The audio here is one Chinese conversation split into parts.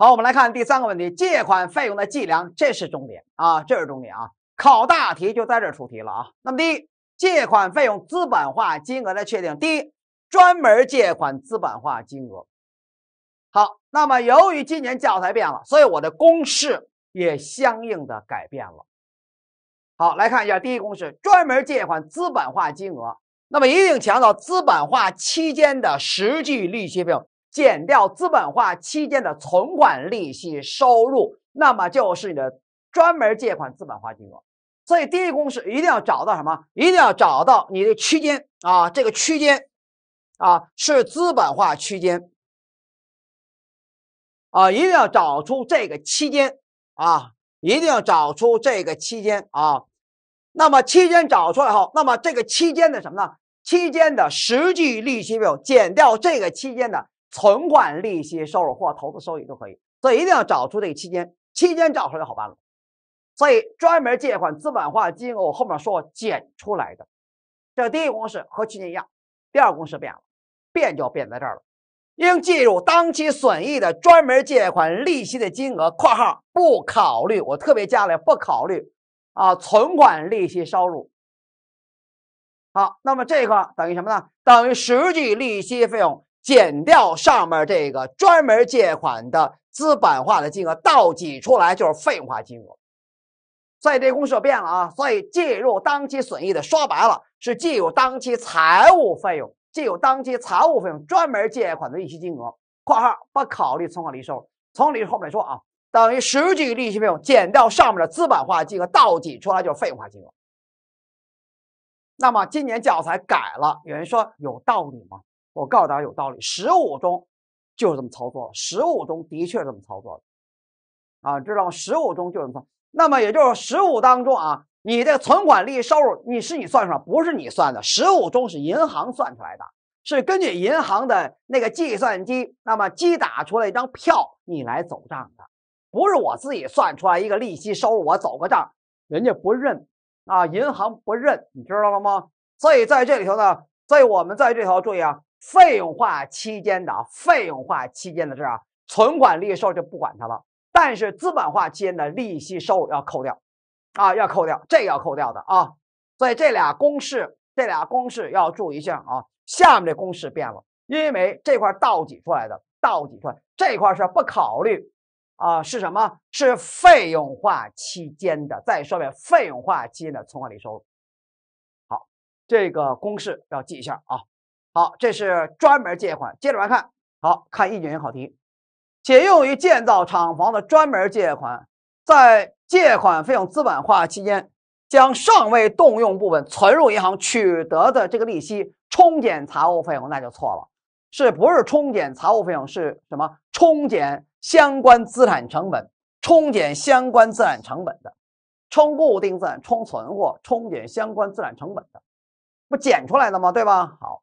好，我们来看第三个问题：借款费用的计量，这是重点啊，这是重点啊，考大题就在这儿出题了啊。那么，第一，借款费用资本化金额的确定，第一，专门借款资本化金额。好，那么由于今年教材变了，所以我的公式也相应的改变了。好，来看一下第一公式：专门借款资本化金额。那么一定强调资本化期间的实际利息费用。减掉资本化期间的存款利息收入，那么就是你的专门借款资本化金额。所以第一个公式一定要找到什么？一定要找到你的区间啊，这个区间啊是资本化区间啊，一定要找出这个期间啊，一定要找出这个期间啊。那么期间找出来后，那么这个期间的什么呢？期间的实际利息费用减掉这个期间的。存款利息收入或投资收益都可以，所以一定要找出这个期间，期间找出就好办了。所以，专门借款资本化金额我后面说减出来的，这第一个公式和去年一样，第二公式变了，变就变在这儿了。应计入当期损益的专门借款利息的金额（括号不考虑），我特别加了不考虑啊，存款利息收入。好，那么这个等于什么呢？等于实际利息费用。减掉上面这个专门借款的资本化的金额，倒挤出来就是费用化金额。所以这公式变了啊！所以计入当期损益的，说白了是既有当期财务费用，既有当期财务费用专门借款的利息金额（括号不考虑存款利收）。从理论后面说啊，等于实际利息费用减掉上面的资本化金额，倒挤出来就是费用化金额。那么今年教材改了，有人说有道理吗？我告诉大家有道理，十五中就是这么操作，十五中的确是这么操作的，啊，知道吗？十五中就是这么，那么也就是十五当中啊，你这个存款利息收入，你是你算出来，不是你算的，十五中是银行算出来的，是根据银行的那个计算机，那么机打出来一张票，你来走账的，不是我自己算出来一个利息收入，我走个账，人家不认啊，银行不认，你知道了吗？所以在这里头呢，所以我们在这条注意啊。费用化期间的费用化期间的事啊，存款利息收入就不管它了。但是资本化期间的利息收入要扣掉，啊，要扣掉，这个要扣掉的啊。所以这俩公式，这俩公式要注意一下啊。下面这公式变了，因为这块倒挤出来的，倒挤出来这块是不考虑，啊，是什么？是费用化期间的，再上遍，费用化期间的存款利息收入。好，这个公式要记一下啊。好，这是专门借款。接着来看，好看一九年考题，且用于建造厂房的专门借款，在借款费用资本化期间，将尚未动用部分存入银行取得的这个利息冲减财务费用，那就错了。是不是冲减财务费用？是什么？冲减相关资产成本，冲减相关资产成本的，冲固定资产、冲存货，冲减相关资产成本的，不减出来的吗？对吧？好。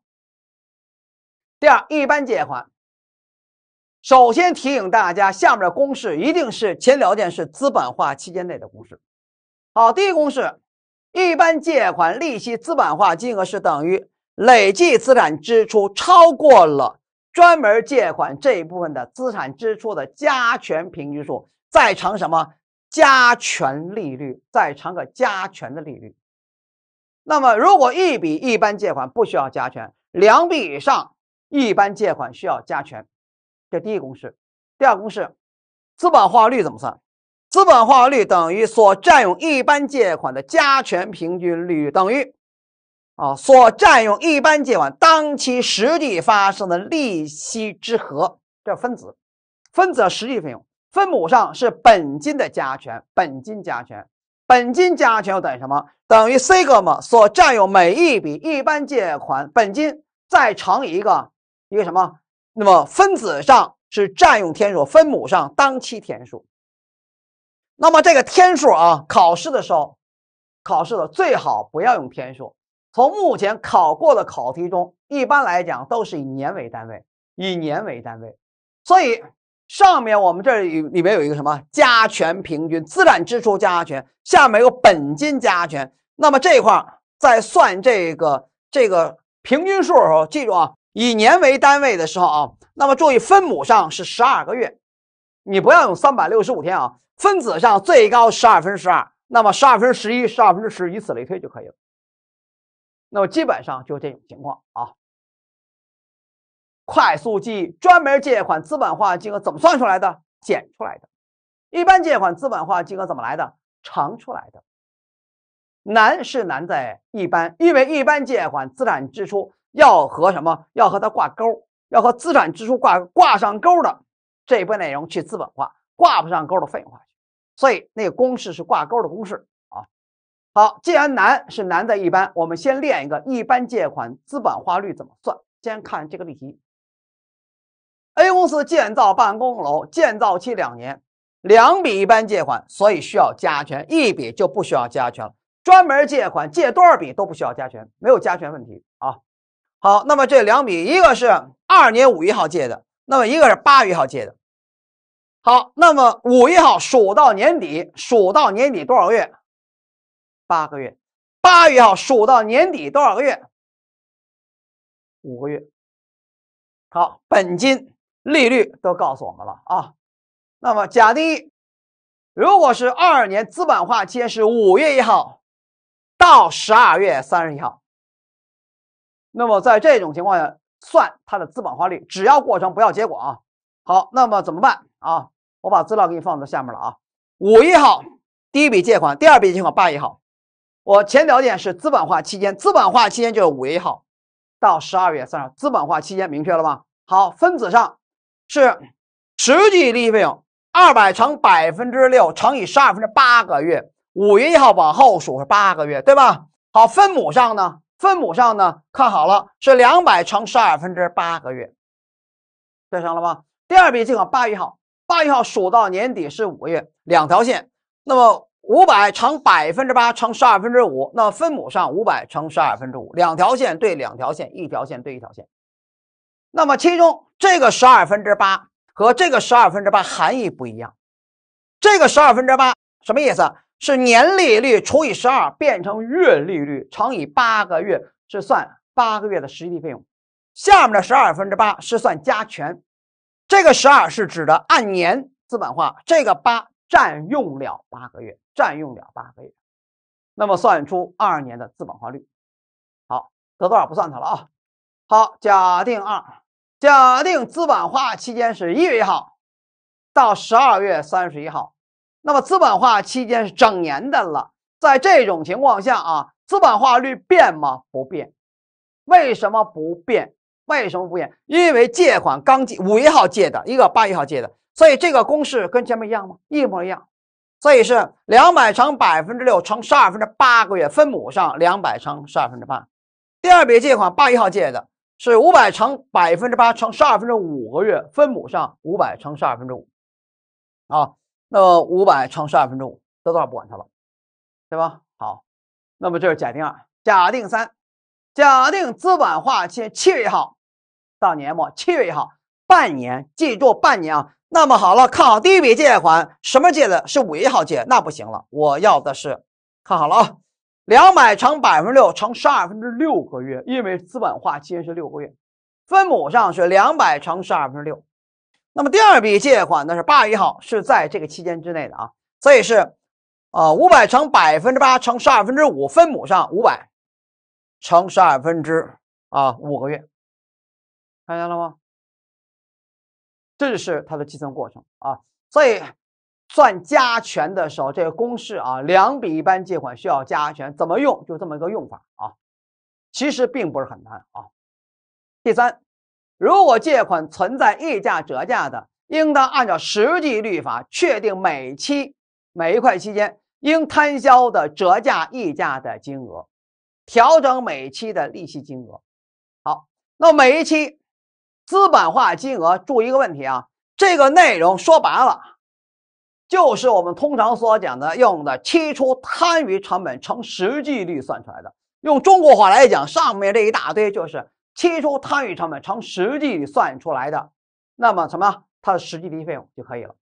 第二，一般借款。首先提醒大家，下面的公式一定是前条件是资本化期间内的公式。好，第一公式，一般借款利息资本化金额是等于累计资产支出超过了专门借款这一部分的资产支出的加权平均数，再乘什么？加权利率，再乘个加权的利率。那么，如果一笔一般借款不需要加权，两笔以上。一般借款需要加权，这第一个公式。第二个公式，资本化率怎么算？资本化率等于所占用一般借款的加权平均率，等于啊所占用一般借款当期实际发生的利息之和，这分子。分子实际费用，分母上是本金的加权，本金加权，本金加权又等于什么？等于西格玛所占用每一笔一般借款本金再乘以一个。一个什么？那么分子上是占用天数，分母上当期天数。那么这个天数啊，考试的时候考试的最好不要用天数。从目前考过的考题中，一般来讲都是以年为单位，以年为单位。所以上面我们这里里面有一个什么加权平均，资产支出加权，下面有本金加权。那么这一块儿在算这个这个平均数的时候，记住啊。以年为单位的时候啊，那么注意分母上是十二个月，你不要用三百六十五天啊。分子上最高十二分之十二，那么十二分之十一、十二分之十，以此类推就可以了。那么基本上就这种情况啊。快速记忆，专门借款资本化金额怎么算出来的？减出来的。一般借款资本化金额怎么来的？乘出来的。难是难在一般，因为一般借款、资产支出。要和什么？要和它挂钩，要和资产支出挂挂上钩的这一部分内容去资本化，挂不上钩的费用化。所以那个公式是挂钩的公式啊。好，既然难是难在一般，我们先练一个一般借款资本化率怎么算。先看这个例题。A 公司建造办公楼，建造期两年，两笔一般借款，所以需要加权，一笔就不需要加权了。专门借款借多少笔都不需要加权，没有加权问题。好，那么这两笔，一个是二年五一号借的，那么一个是八月一号借的。好，那么五一号数到年底，数到年底多少个月？八个月。八月一号数到年底多少个月？五个月。好，本金、利率都告诉我们了啊。那么假定，如果是二年资本化期是五月一号到十二月三十一号。那么在这种情况下，算它的资本化率，只要过程不要结果啊。好，那么怎么办啊？我把资料给你放到下面了啊。五一号第一笔借款，第二笔借款八一号。我前条件是资本化期间，资本化期间就是五月一号到十二月三号，资本化期间明确了吧？好，分子上是实际利息费用二百乘百分之六乘以十二分之八个月，五月一号往后数是八个月，对吧？好，分母上呢？分母上呢？看好了，是两百乘十二分之八个月，对上了吗？第二笔记款八月号，八月号数到年底是五个月，两条线。那么五百乘百分之八乘十二分之五，那分母上五百乘十二分之五，两条线对两条线，一条线对一条线。那么其中这个十二分之八和这个十二分之八含义不一样，这个十二分之八什么意思？是年利率除以十二变成月利率，乘以八个月是算八个月的实际费用。下面的十二分之八是算加权，这个十二是指的按年资本化，这个八占用了八个月，占用了八个月，那么算出二年的资本化率。好，得多少不算它了啊。好，假定二，假定资本化期间是一月一号到十二月三十一号。那么资本化期间是整年的了，在这种情况下啊，资本化率变吗？不变。为什么不变？为什么不变？因为借款刚借五月一号借的一个八月一号借的，所以这个公式跟前面一样吗？一模一样。所以是两百乘百分之六乘十二分之八个月，分母上两百乘十二分之八。第二笔借款八月一号借的是五百乘百分之八乘十二分之五个月，分母上五百乘十二分之五。啊。呃，五百乘十二分之五，这多少不管它了，对吧？好，那么这是假定二，假定三，假定资本化期七月一号到年末，七月一号半年，记住半年啊。那么好了，看好第一笔借款，什么借的？是五月一号借，那不行了。我要的是看好了啊，两百乘百分之六乘十二分之六个月，因为资本化期是六个月，分母上是两百乘十二分之六。那么第二笔借款呢是八月一号，是在这个期间之内的啊，所以是，呃，五百乘百分之八乘十二分之五，分母上五百乘十二分之啊五个月，看见了吗？这就是它的计算过程啊。所以算加权的时候，这个公式啊，两笔一般借款需要加权，怎么用？就这么一个用法啊，其实并不是很难啊。第三。如果借款存在溢价折价的，应当按照实际率法确定每期每一块期间应摊销的折价溢价的金额，调整每期的利息金额。好，那每一期资本化金额，注意一个问题啊，这个内容说白了，就是我们通常所讲的用的期初摊余成本乘实际率算出来的。用中国话来讲，上面这一大堆就是。期初摊余成本，乘实际算出来的，那么什么？它的实际利息费用就可以了。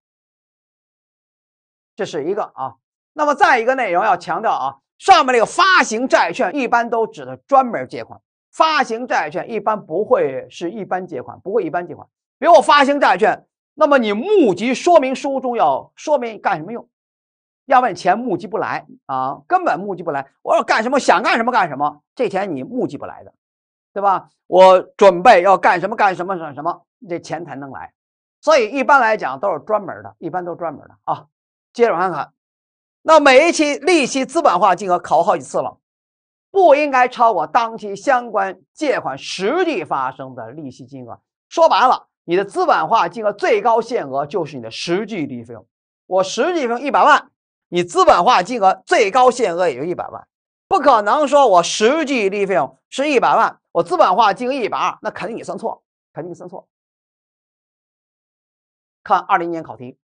这是一个啊。那么再一个内容要强调啊，上面这个发行债券一般都指的专门借款。发行债券一般不会是一般借款，不会一般借款。比如我发行债券，那么你募集说明书中要说明干什么用？要不然钱募集不来啊，根本募集不来。我要干什么？想干什么干什么？这钱你募集不来的。对吧？我准备要干什么干什么干什么，这钱才能来。所以一般来讲都是专门的，一般都专门的啊。接着往下看，那每一期利息资本化金额考好几次了，不应该超过当期相关借款实际发生的利息金额。说白了，你的资本化金额最高限额就是你的实际利息费用。我实际费用一百万，你资本化金额最高限额也就一百万。不可能说，我实际利费用是一百万，我资本化金额一百二，那肯定你算错，肯定算错。看二零年考题，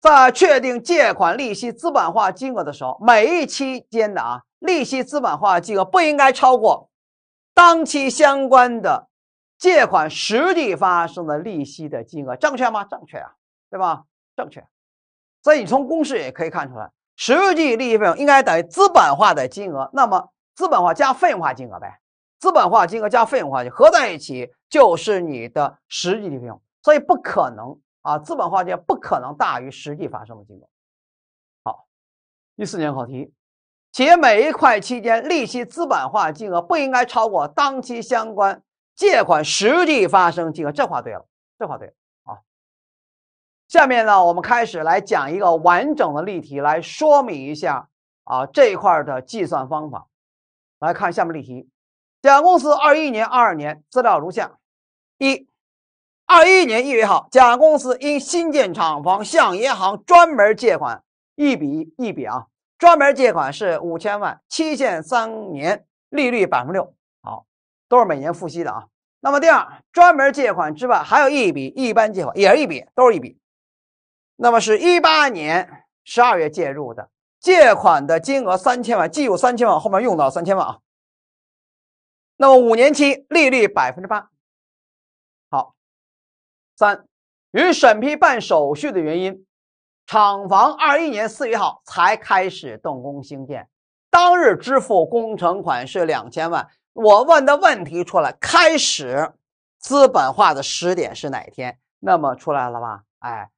在确定借款利息资本化金额的时候，每一期间的啊利息资本化金额不应该超过当期相关的借款实际发生的利息的金额，正确吗？正确啊，对吧？正确。所以你从公式也可以看出来。实际利息费用应该等于资本化的金额，那么资本化加费用化金额呗，资本化金额加费用化就合在一起就是你的实际费用，所以不可能啊，资本化这不可能大于实际发生的金额。好，第四年考题，企业每一块期间利息资本化金额不应该超过当期相关借款实际发生金额，这话对了，这话对。下面呢，我们开始来讲一个完整的例题，来说明一下啊这一块的计算方法。来看下面例题：甲公司二一年、二二年资料如下：一，二一年一月号，甲公司因新建厂房向银行专门借款一笔一笔啊，专门借款是五千万，期限三年，利率百分之六，好，都是每年付息的啊。那么第二，专门借款之外还有一笔一般借款，也是一笔，都是一笔。那么是18年12月介入的，借款的金额三千万，既有三千万，后面用到三千万啊。那么五年期利率百分之八。好，三，与审批办手续的原因，厂房21年4月号才开始动工兴建，当日支付工程款是两千万。我问的问题出来，开始资本化的时点是哪天？那么出来了吧？哎。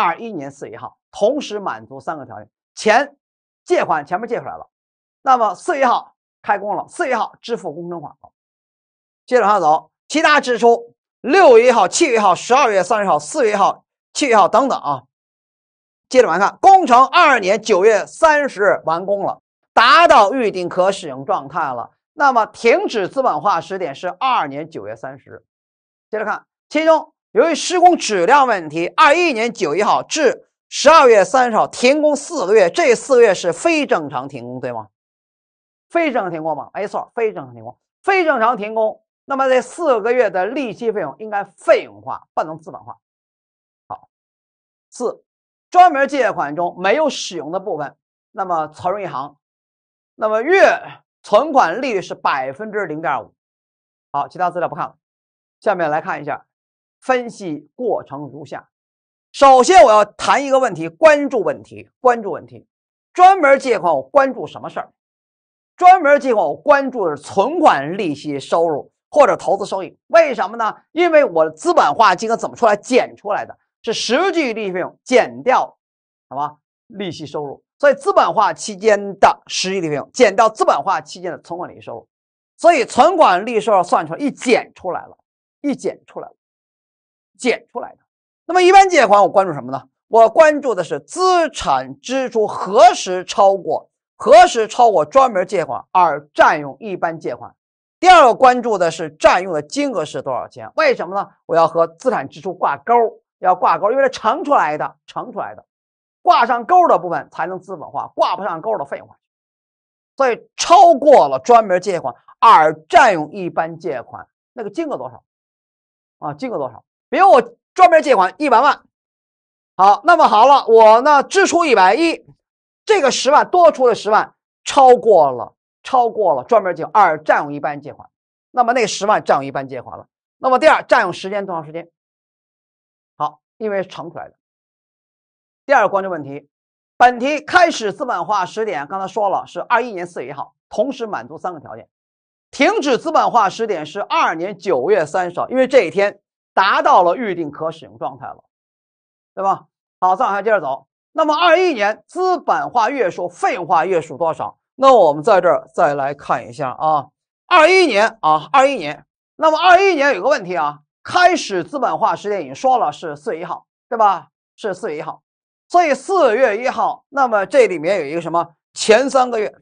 二一年四月一号，同时满足三个条件：钱，借款前面借出来了；那么四月一号开工了，四月一号支付工程款。接着往下走，其他支出六月号、七月号、十二月三十号、四月号、七月号等等啊。接着往下看，工程二年九月三十日完工了，达到预定可使用状态了。那么停止资本化时点是二二年九月三十日。接着看，其中。由于施工质量问题，二一年九一号至十二月三十号停工四个月，这四个月是非正常停工，对吗？非正常停工吗？没错，非正常停工。非正常停工，那么这四个月的利息费用应该费用化，不能资本化。好，四，专门借款中没有使用的部分，那么曹入银行，那么月存款利率是百分之零点五。好，其他资料不看了，下面来看一下。分析过程如下：首先，我要谈一个问题，关注问题，关注问题。专门借款我关注什么事儿？专门借款我关注的是存款利息收入或者投资收益。为什么呢？因为我的资本化金额怎么出来？减出来的，是实际利息费用减掉，什么利息收入，所以资本化期间的实际利息费用减掉资本化期间的存款利息收入，所以存款利息收入算出来一减出来了，一减出来了。减出来的。那么一般借款，我关注什么呢？我关注的是资产支出何时超过何时超过专门借款而占用一般借款。第二个关注的是占用的金额是多少钱？为什么呢？我要和资产支出挂钩，要挂钩，因为它乘出来的，乘出来的，挂上钩的部分才能资本化，挂不上钩的废话。所以超过了专门借款而占用一般借款那个金额多少？啊，金额多少？比如我专门借款一百万，好，那么好了，我呢支出一百亿，这个十万多出的十万，超过了，超过了，专门借二占用一般借款，那么那十万占用一般借款了，那么第二占用时间多长时间？好，因为乘出来的。第二个关注问题，本题开始资本化时点刚才说了是二一年四月一号，同时满足三个条件，停止资本化时点是二年九月三十号，因为这一天。达到了预定可使用状态了，对吧？好，再往下接着走。那么二一年资本化月数、费用化月数多少？那我们在这儿再来看一下啊，二一年啊，二一年。那么二一年有个问题啊，开始资本化时间已经说了是四月一号，对吧？是四月一号，所以四月一号，那么这里面有一个什么？前三个月，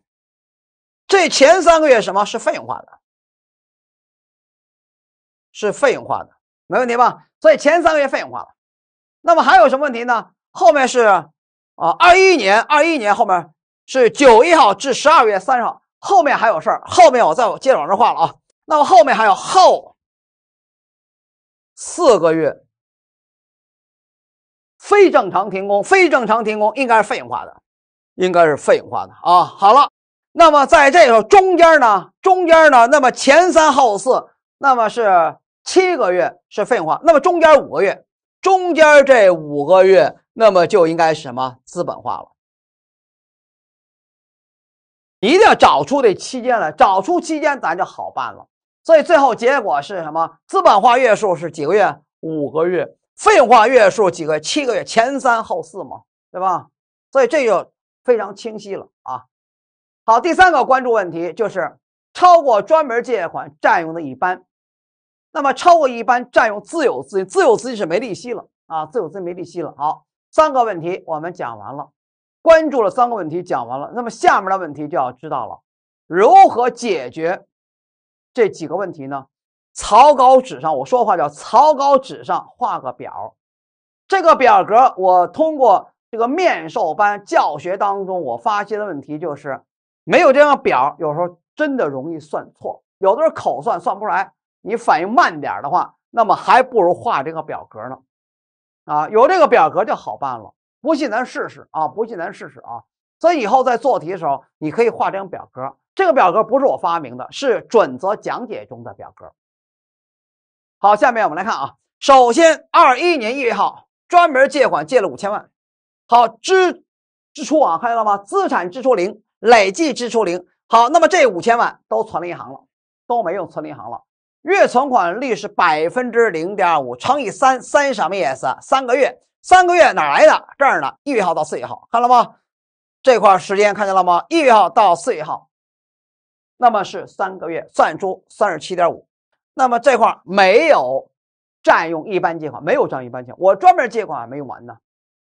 这前三个月什么是费用化的？是费用化的。没问题吧？所以前三个月费用化了。那么还有什么问题呢？后面是啊，二一年二一年后面是九一号至十二月三十号，后面还有事儿。后面我再接着往上画了啊。那么后面还有后四个月非正常停工，非正常停工应该是费用化的，应该是费用化的啊。好了，那么在这个中间呢，中间呢，那么前三后四，那么是。七个月是费用化，那么中间五个月，中间这五个月，那么就应该是什么资本化了？一定要找出这期间来，找出期间，咱就好办了。所以最后结果是什么？资本化月数是几个月？五个月，费用化月数几个？月？七个月，前三后四嘛，对吧？所以这就非常清晰了啊。好，第三个关注问题就是超过专门借款占用的一般。那么超过一般占用自有资金，自有资金是没利息了啊，自有资金没利息了。好，三个问题我们讲完了，关注了三个问题讲完了。那么下面的问题就要知道了，如何解决这几个问题呢？草稿纸上我说话叫草稿纸上画个表，这个表格我通过这个面授班教学当中我发现的问题就是，没有这张表，有时候真的容易算错，有的时候口算算不出来。你反应慢点儿的话，那么还不如画这个表格呢，啊，有这个表格就好办了。不信咱试试啊！不信咱试试啊！所以以后在做题的时候，你可以画张表格。这个表格不是我发明的，是准则讲解中的表格。好，下面我们来看啊。首先，二一年一号专门借款借了五千万。好，支支出啊，看见了吗？资产支出零，累计支出零。好，那么这五千万都存了银行了，都没用存银行了。月存款率是百分之零点五乘以三，三什么意思？三个月，三个月哪来的？这儿呢，一月号到四月号，看了吗？这块时间看见了吗？一月号到四月号，那么是三个月，算出三十七点五。那么这块没有占用一般借款，没有占用一般借，款，我专门借款还没用完呢。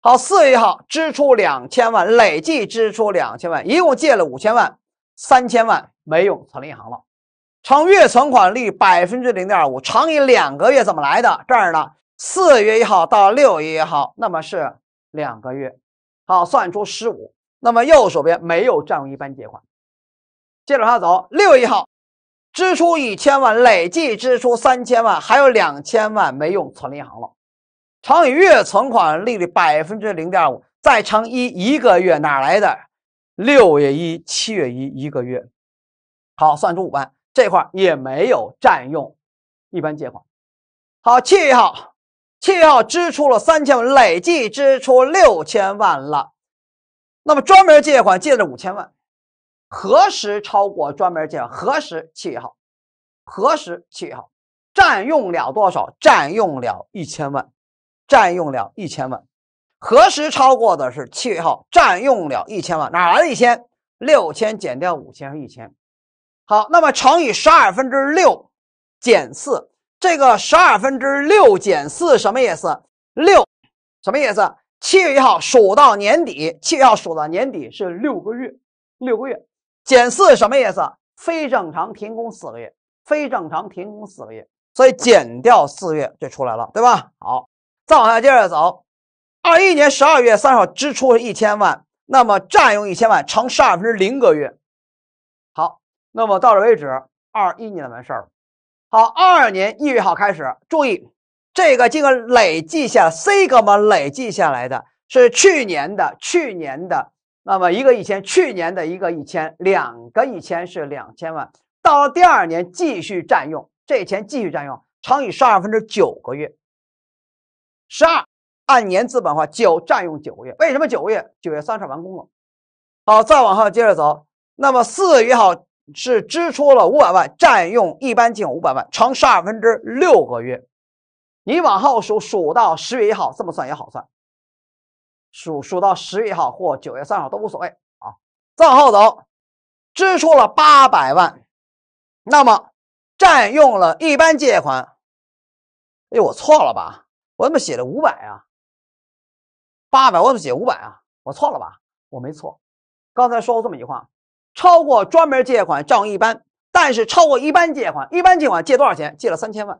好，四月一号支出两千万，累计支出两千万，一共借了五千万，三千万没用存银行了。乘月存款率百分之零点五，乘以两个月怎么来的？这儿呢，四月一号到六月一号，那么是两个月，好算出十五。那么右手边没有占用一般借款，接着往下走。六月一号支出一千万，累计支出三千万，还有两千万没用存银行了，乘以月存款利率百分之零点五，再乘一一个月哪来的？六月一、七月一一个月，好算出五万。这块儿也没有占用一般借款。好，七月号，七月号支出了三千万，累计支出六千万了。那么专门借款借了五千万，何时超过专门借款？何时七月号？何时七月号？占用了多少？占用了一千万，占用了一千万。何时超过的是七月号？占用了一千万，哪来的一千？六千减掉五千是一千。好，那么乘以十二分之六减四，这个十二分之六减四什么意思？六什么意思？七月一号数到年底，七月一号数到年底是六个月，六个月减四什么意思？非正常停工四个月，非正常停工四个月，所以减掉四月就出来了，对吧？好，再往下接着走，二一年十二月三号支出一千万，那么占用一千万乘十二分之零个月。那么到这为止，二一年完事儿。好，二二年一月号开始，注意这个这个累计下，西格玛累计下来的是去年的，去年的那么一个一千，去年的一个一千，两个一千是两千万。到了第二年继续占用这钱，继续占用，乘以十二分之九个月，十二按年资本化，九占用九个月。为什么九个月？九月三十完工了。好，再往后接着走，那么四月号。是支出了五百万，占用一般借款五百万，乘十二分之六个月，你往后数数到十月一号，这么算也好算，数数到十月一号或九月三号都无所谓啊。再往后走，支出了八百万，那么占用了一般借款。哎，我错了吧？我怎么写的五百啊？八百万怎么写五百啊？我错了吧？我没错，刚才说过这么一句话。超过专门借款账一般，但是超过一般借款，一般借款借多少钱？借了三千万，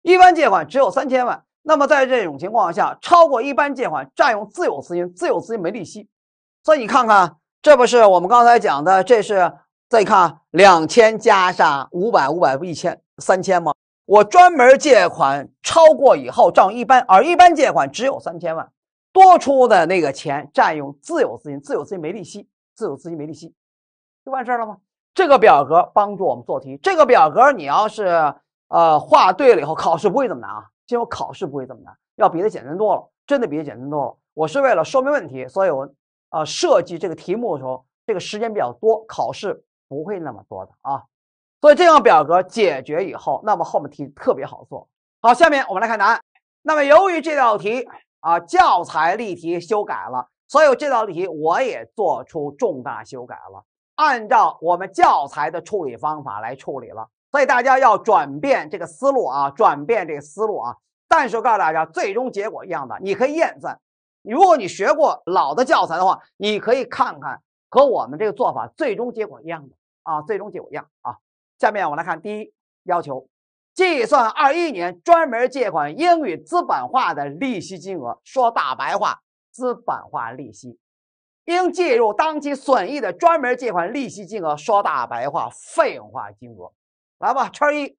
一般借款只有三千万。那么在这种情况下，超过一般借款占用自有资金，自有资金没利息，所以你看看，这不是我们刚才讲的，这是再看两千加上五百，五百一千三千吗？我专门借款超过以后账一般，而一般借款只有三千万，多出的那个钱占用自有资金，自有资金没利息，自有资金没利息。就完事儿了吗？这个表格帮助我们做题。这个表格你要是呃画对了以后，考试不会这么难啊。记住，考试不会这么难，要比它简单多了，真的比它简单多了。我是为了说明问题，所以我啊设计这个题目的时候，这个时间比较多，考试不会那么多的啊。所以这样表格解决以后，那么后面题特别好做。好，下面我们来看答案。那么由于这道题啊教材例题修改了，所以这道题我也做出重大修改了。按照我们教材的处理方法来处理了，所以大家要转变这个思路啊，转变这个思路啊。但是我告诉大家，最终结果一样的，你可以验算。如果你学过老的教材的话，你可以看看和我们这个做法最终结果一样的啊，最终结果一样啊。下面我们来看第一要求，计算21年专门借款英语资本化的利息金额。说大白话，资本化利息。应计入当期损益的专门借款利息金额，说大白话，费用化金额，来吧，圈一，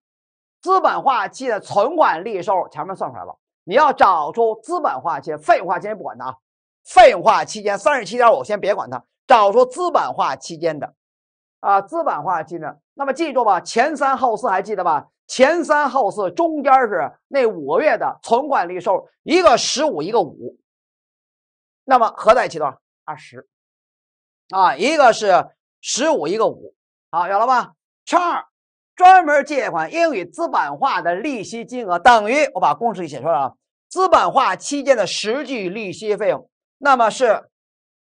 资本化期的存款利收入前面算出来了，你要找出资本化期，费用化期间不管它啊，费用化期间三十七点五，先别管它，找出资本化期间的，啊，资本化期间，那么记住吧，前三后四还记得吧？前三后四，中间是那五个月的存款利收入，一个十五，一个五，那么合在一起多少？二十，啊，一个是十五，一个五，好，有了吧？圈二，专门借款应予资本化的利息金额等于我把公式给写出来了，资本化期间的实际利息费用，那么是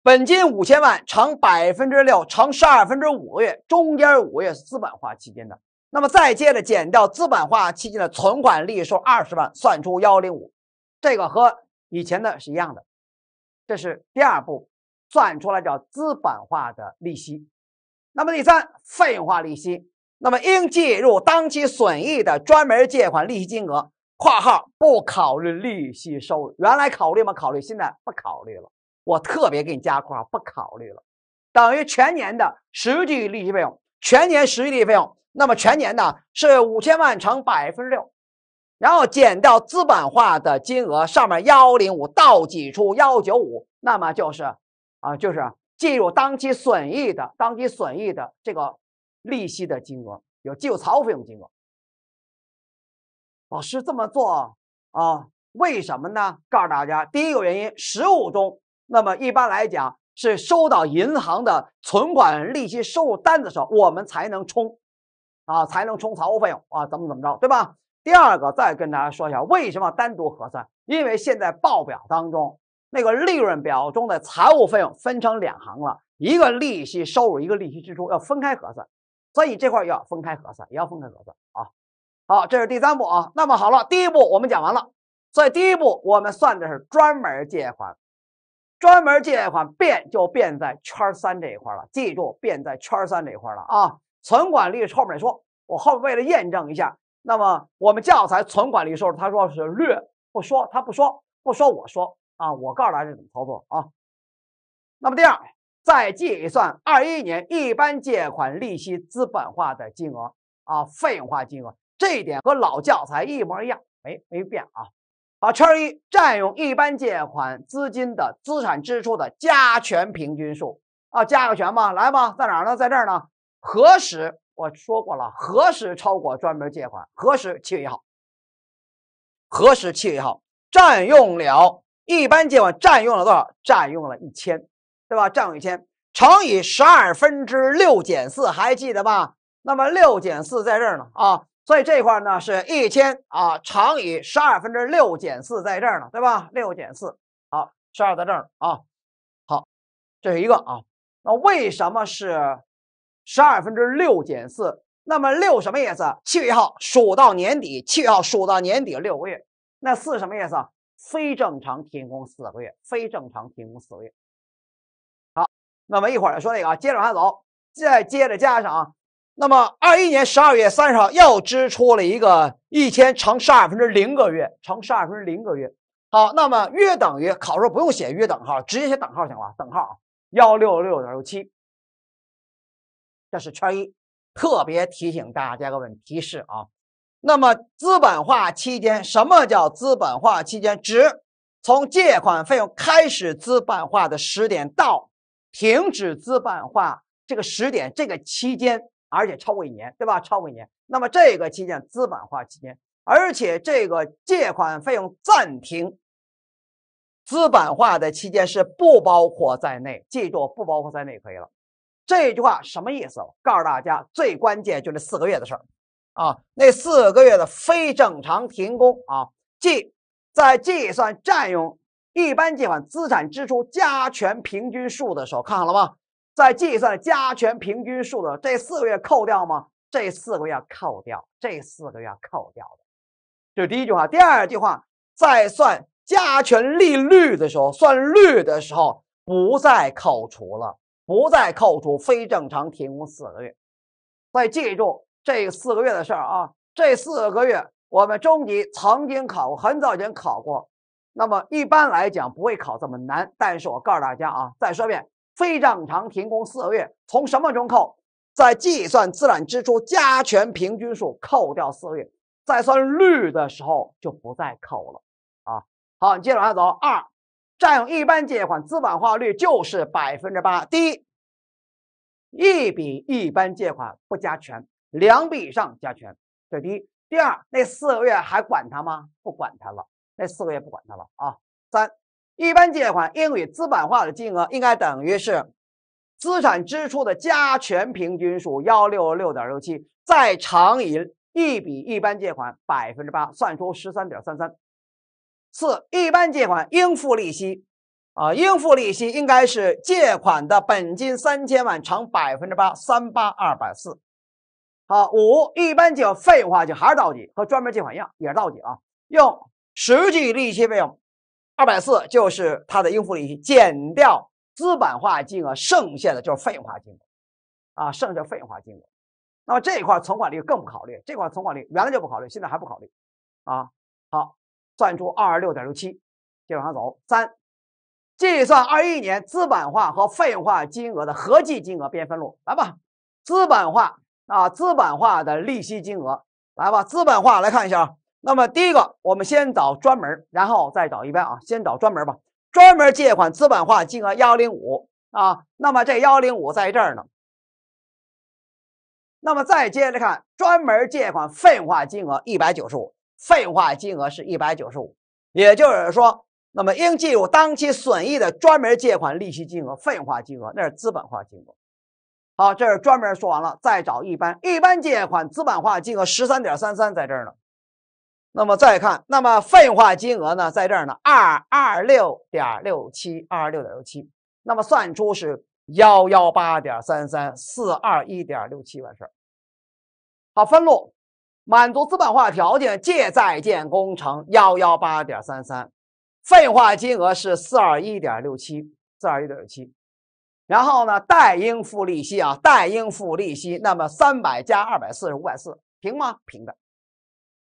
本金五千万乘百分之六乘十二分之五个月，中间五个月是资本化期间的，那么再接着减掉资本化期间的存款利息二十万，算出幺零五，这个和以前的是一样的，这是第二步。算出来叫资本化的利息，那么第三费用化利息，那么应计入当期损益的专门借款利息金额（括号不考虑利息收入）。原来考虑吗？考虑，现在不考虑了。我特别给你加括号，不考虑了。等于全年的实际利息费用，全年实际利息费用。那么全年呢是五千万乘百分之六，然后减掉资本化的金额，上面幺零五倒挤出幺九五，那么就是。啊，就是计入当期损益的当期损益的这个利息的金额，有计入财务费用金额。老师这么做啊，为什么呢？告诉大家，第一个原因，实务中那么一般来讲是收到银行的存款利息收入单子时候，我们才能充，啊，才能充财务费用啊，怎么怎么着，对吧？第二个，再跟大家说一下为什么单独核算，因为现在报表当中。那个利润表中的财务费用分成两行了，一个利息收入，一个利息支出，要分开核算，所以这块要分开核算，也要分开核算啊。好，这是第三步啊。那么好了，第一步我们讲完了，所以第一步我们算的是专门借款，专门借款变就变在圈三这一块了，记住变在圈三这一块了啊。存款利率后面说，我后为了验证一下，那么我们教材存款利收入，他说是略不说，他不说不说，我说。啊，我告诉大家怎么操作啊。那么第二，再计算二一年一般借款利息资本化的金额啊，费用化金额这一点和老教材一模一样，没没变啊。好，圈一占用一般借款资金的资产支出的加权平均数啊，加个权吧，来吧，在哪儿呢？在这儿呢。何时我说过了？何时超过专门借款？何时七月一号？何时七月一号？占用了。一般借款占用了多少？占用了一千，对吧？占用一千乘以十二分之六减四，还记得吧？那么六减四在这儿呢，啊，所以这块呢是一千啊，乘以十二分之六减四在这儿呢，对吧？六减四，好，十二在这儿啊，好，这是一个啊。那为什么是十二分之六减四？那么六什么意思？七月号数到年底，七月号数到年底六个月，那四什么意思？非正常停工四个月，非正常停工四个月。好，那么一会儿说这个啊，接着往下走，再接着加上啊。那么二一年十二月三十号又支出了一个一千乘十二分之零个月，乘十二分之零个月。好，那么约等于考试不用写约等号，直接写等号行了。等号幺六六点六七，这是圈一。特别提醒大家个问题，提示啊。那么，资本化期间，什么叫资本化期间？指从借款费用开始资本化的时点到停止资本化这个时点，这个期间，而且超过一年，对吧？超过一年，那么这个期间，资本化期间，而且这个借款费用暂停资本化的期间是不包括在内，记住，不包括在内可以了。这句话什么意思？告诉大家，最关键就这四个月的事儿。啊，那四个月的非正常停工啊，即在计算占用一般借款资产支出加权平均数的时候，看好了吗？在计算加权平均数的这四个月扣掉吗？这四个月扣掉，这四个月扣掉的，这是第一句话。第二句话，在算加权利率的时候，算率的时候不再扣除了，不再扣除非正常停工四个月。所以记住。这四个月的事儿啊，这四个月我们中级曾经考过，很早以前考过。那么一般来讲不会考这么难，但是我告诉大家啊，再说一遍，非正常停工四个月，从什么中扣？在计算资产支出加权平均数扣掉四个月，再算率的时候就不再扣了啊。好，你接着往下走。二，占用一般借款资本化率就是百分之八。第一，一笔一般借款不加权。两笔以上加权，这第一，第二那四个月还管它吗？不管它了，那四个月不管它了啊。三，一般借款应与资本化的金额应该等于是资产支出的加权平均数幺六六点六七，再乘以一笔一般借款百分之八，算出十三点三三。四，一般借款应付利息啊，应付利息应该是借款的本金三千万乘百分之八，三八二百四。好五，一般借费用化就还是到计和专门借款一样，也是到计啊。用实际利息费用二百四，就是它的应付利息减掉资本化金额，剩下的就是费用化金额，啊，剩下费用化金额。那么这一块存款率更不考虑，这块存款率原来就不考虑，现在还不考虑，啊。好，算出二六点六七，接着往下走。三，计算二一年资本化和费用化金额的合计金额，编分录来吧。资本化。啊，资本化的利息金额来吧，资本化来看一下啊。那么第一个，我们先找专门，然后再找一般啊，先找专门吧。专门借款资本化金额幺零五啊，那么这幺零五在这儿呢。那么再接着看，专门借款废化金额一百九十五，分化金额是一百九十五，也就是说，那么应计入当期损益的专门借款利息金额废化金额，那是资本化金额。好，这是专门说完了，再找一般一般借款资本化金额十三点三三，在这儿呢。那么再看，那么废话金额呢，在这儿呢，二二六点六七，二二六点六七。那么算出是幺幺八点三三四二一点六七完事好，分录满足资本化条件，借在建工程幺幺八点三三，费金额是四二一点六七，四二一点六七。然后呢？带应付利息啊，带应付利息。那么三百加二百四是五百四，平吗？平的。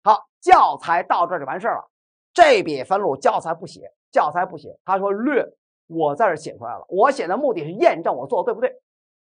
好，教材到这就完事儿了。这笔分录教材不写，教材不写，他说略。我在这写出来了。我写的目的是验证我做的对不对。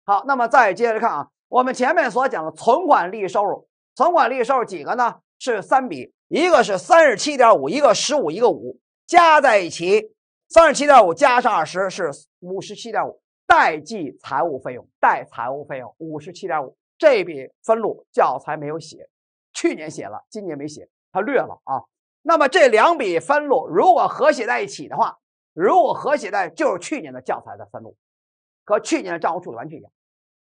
好，那么再接着看啊，我们前面所讲的存款利息收入，存款利息收入几个呢？是三笔，一个是三十七点五，一个十五，一个五，加在一起，三十七点五加上二十是五十七点五。代记财务费用，代财务费用五十七点五，这笔分录教材没有写，去年写了，今年没写，他略了啊。那么这两笔分录如果合写在一起的话，如果合写在就是去年的教材的分录，和去年的账务处理完全一样。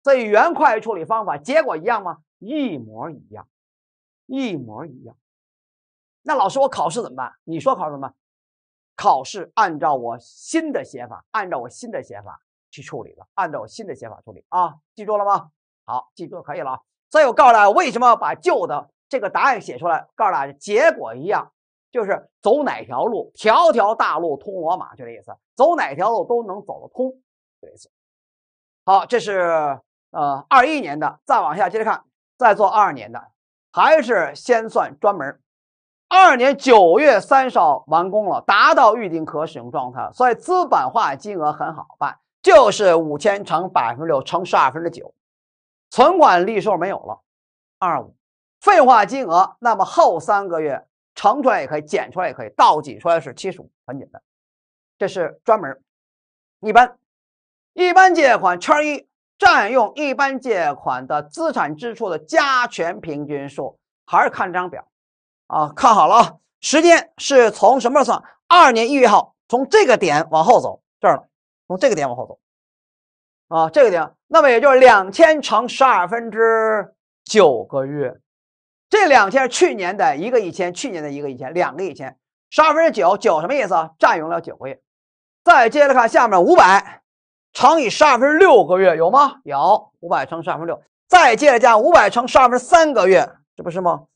所以原会计处理方法结果一样吗？一模一样，一模一样。那老师，我考试怎么办？你说考试怎么办？考试按照我新的写法，按照我新的写法。去处理了，按照新的写法处理啊，记住了吗？好，记住就可以了。所以我告诉大家为什么把旧的这个答案写出来，告诉大家结果一样，就是走哪条路，条条大路通罗马，就这意思。走哪条路都能走得通，这意思。好，这是呃二一年的，再往下接着看，再做二二年的，还是先算专门。二二年九月三十号完工了，达到预定可使用状态，所以资本化金额很好办。就是五千乘百分之六乘十二分之九，存款利数没有了，二五，废话金额。那么后三个月乘出来也可以，减出来也可以，倒挤出来是七十五，很简单。这是专门，一般，一般借款圈一占用一般借款的资产支出的加权平均数，还是看这张表啊，看好了啊，时间是从什么时候算？二年一月号，从这个点往后走，这儿从这个点往后走，啊，这个点，那么也就是两千乘十二分之九个月，这两千是去年的一个一千，去年的一个一千，两个一千，十二分之九，九什么意思？占用了九个月。再接着看下面五百乘以十二分之六个月有吗？有，五百乘十二分六。再接着加五百乘十二分三个月，这不是吗？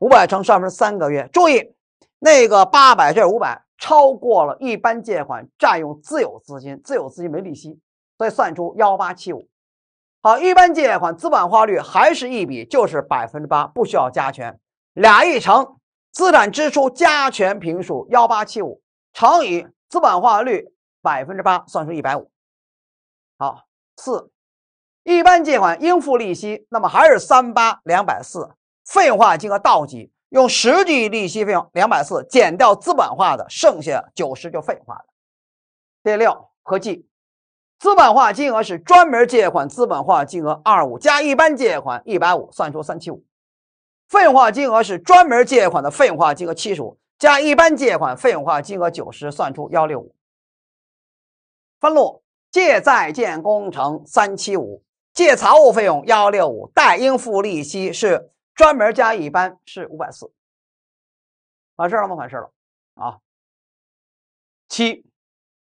五百乘十二分三个月，注意那个八百这是五百。超过了一般借款占用自有资金，自有资金没利息，所以算出幺八七五。好，一般借款资本化率还是一笔，就是百分之八，不需要加权，俩一乘，资产支出加权平数幺八七五乘以资本化率百分之八，算出一百五。好，四，一般借款应付利息，那么还是三八两百四，废话金额倒几？用实际利息费用两百四减掉资本化的，剩下九十就废话化了。第六合计，资本化金额是专门借款资本化金额二五加一般借款一百五，算出三七五。费用化金额是专门借款的费用化金额七十五加一般借款费用化金额九十，算出幺六五。分录：借在建工程三七五，借财务费用幺六五，贷应付利息是。专门加一班是五百四，完事了吗？完事了啊。七，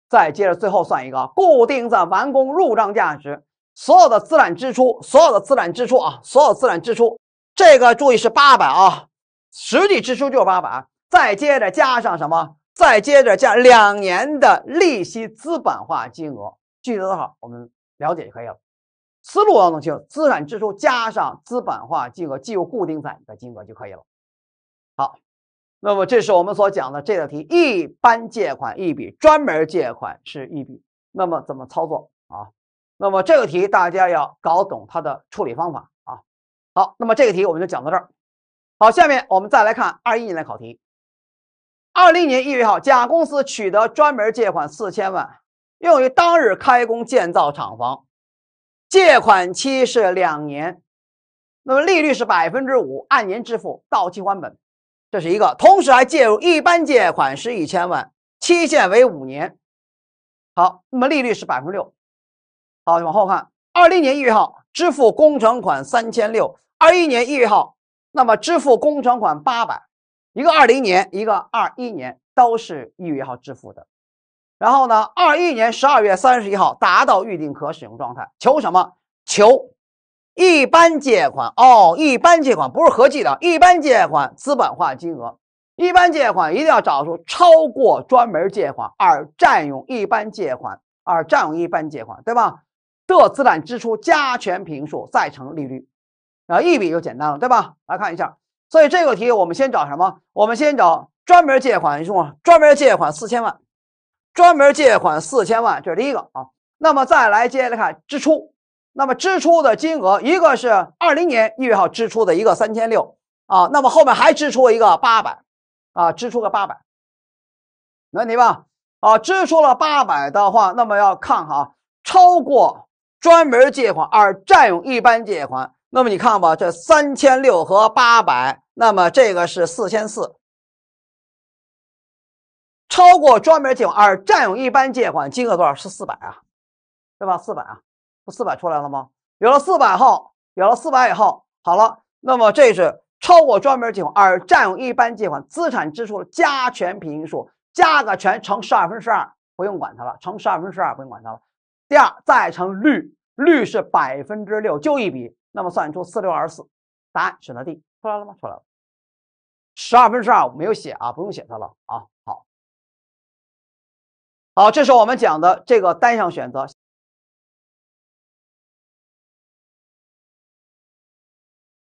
再接着最后算一个固定在完工入账价值，所有的资产支出，所有的资产支出啊，所有资产支出，这个注意是八百啊，实际支出就是八百，再接着加上什么？再接着加两年的利息资本化金额，具体多少我们了解就可以了。思路要弄清，资产支出加上资本化金额，计入固定资产的金额就可以了。好，那么这是我们所讲的这道题，一般借款一笔，专门借款是一笔，那么怎么操作啊？那么这个题大家要搞懂它的处理方法啊。好，那么这个题我们就讲到这儿。好，下面我们再来看二一年的考题。二零年一月号，甲公司取得专门借款四千万，用于当日开工建造厂房。借款期是两年，那么利率是百分之五，按年支付，到期还本，这是一个。同时还借入一般借款是一千万，期限为五年，好，那么利率是百分之六。好，往后看，二零年一月号支付工程款三千六，二一年一月号，那么支付工程款八百，一个二零年，一个二一年，都是一月号支付的。然后呢？二一年十二月三十一号达到预定可使用状态，求什么？求一般借款哦，一般借款不是合计的，一般借款资本化金额，一般借款一定要找出超过专门借款而占用一般借款而占用一般借款，对吧？的资产支出加权平数再乘利率，啊，一笔就简单了，对吧？来看一下，所以这个题我们先找什么？我们先找专门借款，一说专门借款四千万。专门借款四千万，这是第一个啊。那么再来接下来看支出，那么支出的金额一个是二零年一号支出的一个三千六啊，那么后面还支出一个八百，啊，支出个八百，没问题吧？啊，支出了八百的话，那么要看哈，超过专门借款而占用一般借款，那么你看吧，这三千六和八百，那么这个是四千四。超过专门借款而占用一般借款金额多少？是四百啊，对吧？四百啊，这四百出来了吗？有了四百后，有了四百以后，好了，那么这是超过专门借款而占用一般借款资产支出的加权平均数，加个权乘十二分之二，不用管它了，乘十二分之二不用管它了。第二，再乘率，率是百分之六，就一笔，那么算出四六二十四。答案选择 D，出来了吗？出来了。十二分之二没有写啊，不用写它了啊。好，这是我们讲的这个单项选择。